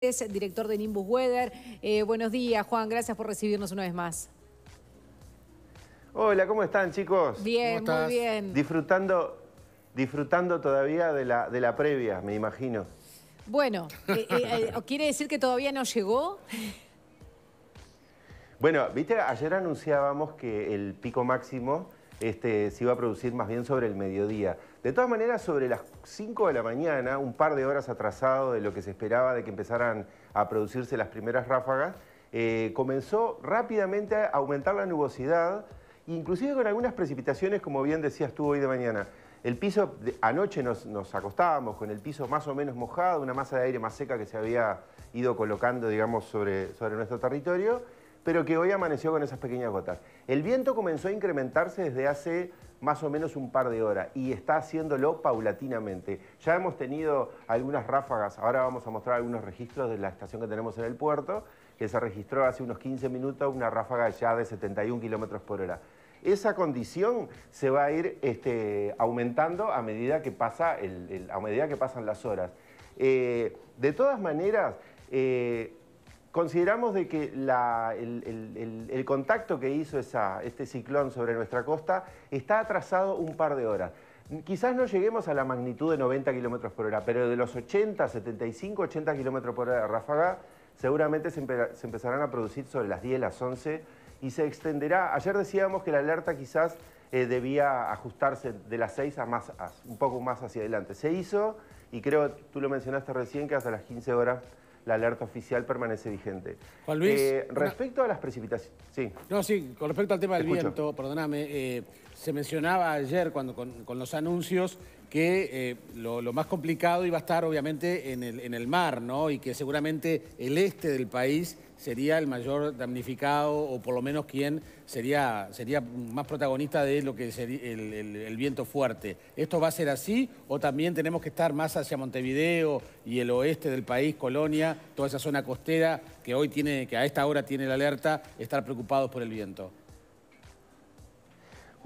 Es director de Nimbus Weather. Eh, buenos días, Juan. Gracias por recibirnos una vez más. Hola, ¿cómo están, chicos? Bien, muy bien. Disfrutando, disfrutando todavía de la, de la previa, me imagino. Bueno, eh, eh, ¿quiere decir que todavía no llegó? Bueno, viste, ayer anunciábamos que el pico máximo este, se iba a producir más bien sobre el mediodía. De todas maneras, sobre las 5 de la mañana, un par de horas atrasado de lo que se esperaba de que empezaran a producirse las primeras ráfagas, eh, comenzó rápidamente a aumentar la nubosidad, inclusive con algunas precipitaciones, como bien decías tú hoy de mañana. El piso, anoche nos, acostábamos con el piso más o menos mojado, una masa de aire más seca que se había ido colocando, digamos, sobre nuestro territorio, pero que hoy amaneció con esas pequeñas gotas. El viento comenzó a incrementarse desde hace más o menos un par de horas y está haciéndolo paulatinamente. Ya hemos tenido algunas ráfagas, ahora vamos a mostrar algunos registros de la estación que tenemos en el puerto, que se registró hace unos 15 minutos una ráfaga ya de 71 kilómetros por hora. Esa condición se va a ir este, aumentando a medida, que pasan las horas. Eh, de todas maneras, eh, consideramos de que el, contacto que hizo este ciclón sobre nuestra costa está atrasado un par de horas. Quizás no lleguemos a la magnitud de 90 kilómetros por hora, pero de los 80, 75, 80 kilómetros por hora de ráfaga, seguramente se, empezarán a producir sobre las 10, las 11 y se extenderá. Ayer decíamos que la alerta quizás eh, debía ajustarse de las 6 a más, un poco más hacia adelante. Se hizo y creo, tú lo mencionaste recién, que hasta las 15 horas la alerta oficial permanece vigente. Juan Luis. Eh, respecto a las precipitaciones. Sí. No, sí, con respecto al tema del viento, perdóname. Eh, se mencionaba ayer cuando, con, los anuncios que eh, lo, más complicado iba a estar obviamente en el, mar, ¿no? Y que seguramente el este del país sería el mayor damnificado o por lo menos quien sería, sería más protagonista de lo que sería el, viento fuerte. ¿Esto va a ser así o también tenemos que estar más hacia Montevideo y el oeste del país, Colonia, toda esa zona costera que hoy tiene, que a esta hora tiene la alerta, estar preocupados por el viento?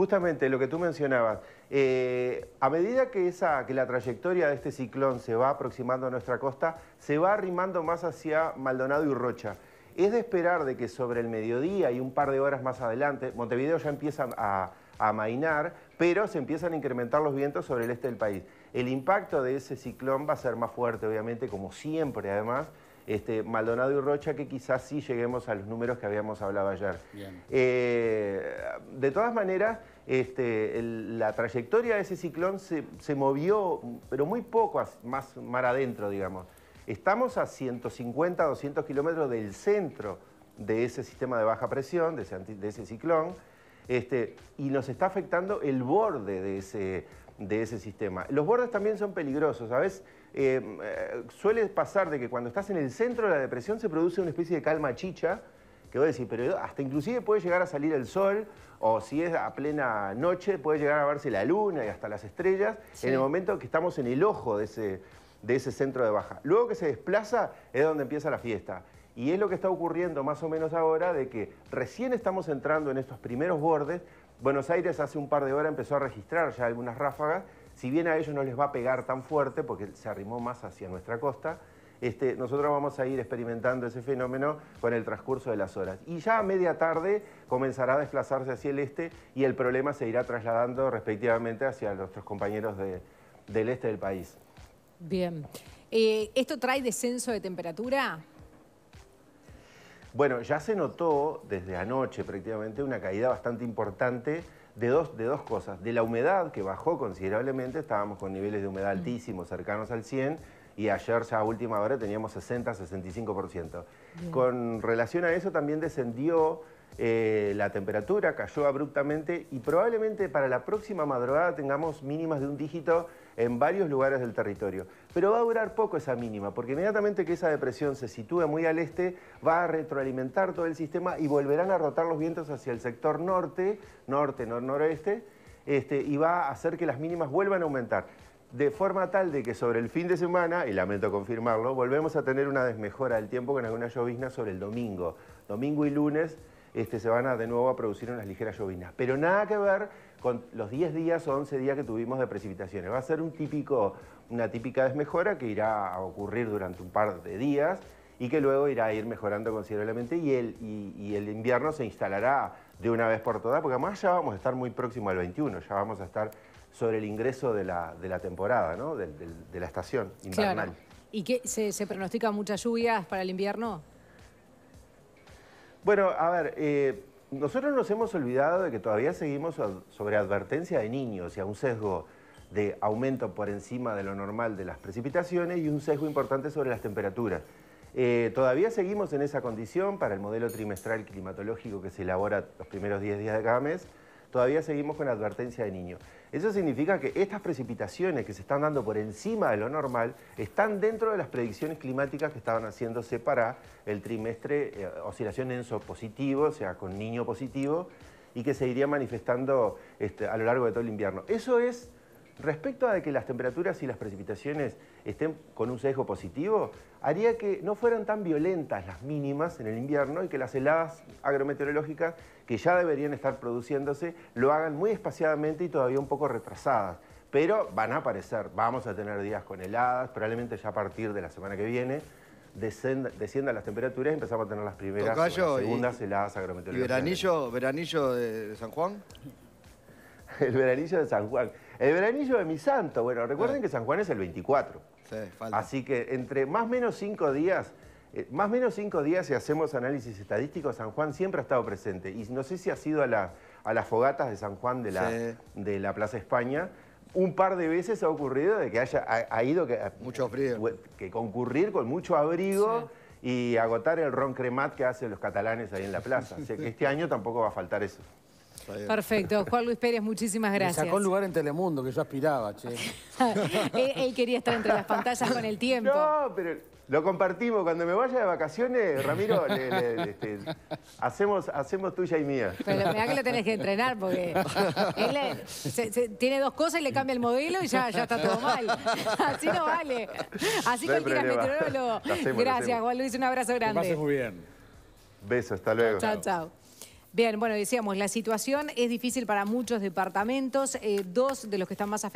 Justamente lo que tú mencionabas, eh, a medida que, la trayectoria de este ciclón se va aproximando a nuestra costa, se va arrimando más hacia Maldonado y Rocha. Es de esperar de que sobre el mediodía y un par de horas más adelante, Montevideo ya empieza a, a amainar, pero se empiezan a incrementar los vientos sobre el este del país. El impacto de ese ciclón va a ser más fuerte, obviamente, como siempre, además, este, Maldonado y Rocha, que quizás sí lleguemos a los números que habíamos hablado ayer. Eh, de todas maneras, este, la trayectoria de ese ciclón se, movió, pero muy poco más mar adentro, digamos. Estamos a 150, 200 kilómetros del centro de ese sistema de baja presión, de ese, de ese ciclón, este, y nos está afectando el borde de ese, de ese sistema. Los bordes también son peligrosos, ¿sabes? Em, eh, suele pasar de que cuando estás en el centro de la depresión se produce una especie de calma chicha, que voy a decir, pero hasta inclusive puede llegar a salir el sol, o si es a plena noche, puede llegar a verse la luna y hasta las estrellas, en el momento que estamos en el ojo de ese, de ese centro de baja. Luego que se desplaza es donde empieza la fiesta. Y es lo que está ocurriendo más o menos ahora, de que recién estamos entrando en estos primeros bordes. Buenos Aires hace un par de horas empezó a registrar ya algunas ráfagas, si bien a ellos no les va a pegar tan fuerte, porque se arrimó más hacia nuestra costa, este, nosotros vamos a ir experimentando ese fenómeno con el transcurso de las horas. Y ya a media tarde comenzará a desplazarse hacia el este y el problema se irá trasladando respectivamente hacia nuestros compañeros del este del país. Bien. Eh, ¿Esto trae descenso de temperatura? Bueno, ya se notó desde anoche prácticamente una caída bastante importante de dos, cosas, de la humedad que bajó considerablemente, estábamos con niveles de humedad mm. altísimos, cercanos al 100, y ayer ya a última hora teníamos 60-65%. Con relación a eso también descendió eh, la temperatura cayó abruptamente y probablemente para la próxima madrugada tengamos mínimas de un dígito en varios lugares del territorio. Pero va a durar poco esa mínima, porque inmediatamente que esa depresión se sitúe muy al este, va a retroalimentar todo el sistema y volverán a rotar los vientos hacia el sector norte, norte, nor noroeste, este, y va a hacer que las mínimas vuelvan a aumentar. De forma tal de que sobre el fin de semana, y lamento confirmarlo, volvemos a tener una desmejora del tiempo con alguna llovizna sobre el domingo. Domingo y lunes este, se van a, de nuevo a producir unas ligeras llovinas. Pero nada que ver con los 10 días o 11 días que tuvimos de precipitaciones. Va a ser una típica desmejora que irá a ocurrir durante un par de días y que luego irá a ir mejorando considerablemente y el, invierno se instalará de una vez por todas, porque además ya vamos a estar muy próximo al 21, ya vamos a estar sobre el ingreso de la, temporada, de, la estación invernal. ¿Y qué se, pronostican muchas lluvias para el invierno? Bueno, a ver, eh, nosotros nos hemos olvidado de que todavía seguimos sobre advertencia de niños y a un sesgo de aumento por encima de lo normal de las precipitaciones y un sesgo importante sobre las temperaturas. Eh, todavía seguimos en esa condición para el modelo trimestral climatológico que se elabora los primeros 10 días de cada mes todavía seguimos con advertencia de niño. Eso significa que estas precipitaciones que se están dando por encima de lo normal están dentro de las predicciones climáticas que estaban haciéndose para el trimestre eh, oscilación ENSO positivo, o sea, con niño positivo, y que se iría manifestando este, a lo largo de todo el invierno. Eso es Respecto a que las temperaturas y las precipitaciones estén con un sesgo positivo, haría que no fueran tan violentas las mínimas en el invierno y que las heladas agrometeorológicas que ya deberían estar produciéndose lo hagan muy espaciadamente y todavía un poco retrasadas. Pero van a aparecer, vamos a tener días con heladas, probablemente ya a partir de la semana que viene, desciendan las temperaturas y empezamos a tener las primeras segundas heladas agrometeorológicas. veranillo, veranillo de San Juan? el veranillo de San Juan. El veranillo de mi santo. Bueno, recuerden ah. que San Juan es el 24. Sí, falta. Así que entre más o menos cinco días, eh, más o menos cinco días si hacemos análisis estadísticos, San Juan siempre ha estado presente. Y no sé si ha sido a, las fogatas de San Juan de la, Plaza España, un par de veces ha ocurrido de que haya ha, ido que, mucho que concurrir con mucho abrigo y agotar el ron cremat que hacen los catalanes ahí en la plaza. o que este año tampoco va a faltar eso. Perfecto. Juan Luis Pérez, muchísimas gracias. Me sacó un lugar en Telemundo, que yo aspiraba, che. él, quería estar entre las pantallas con el tiempo. No, pero lo compartimos. Cuando me vaya de vacaciones, Ramiro, este, hacemos, hacemos tuya y mía. Pero mirá que lo tenés que entrenar, porque él tiene dos cosas y le cambia el modelo y ya, está todo mal. Así no vale. Así que el meteorólogo. gracias, Juan Luis. Un abrazo grande. pases muy bien. Beso, hasta luego. Chao, chao. Bien, bueno, decíamos, la situación es difícil para muchos departamentos, eh, dos de los que están más afectados.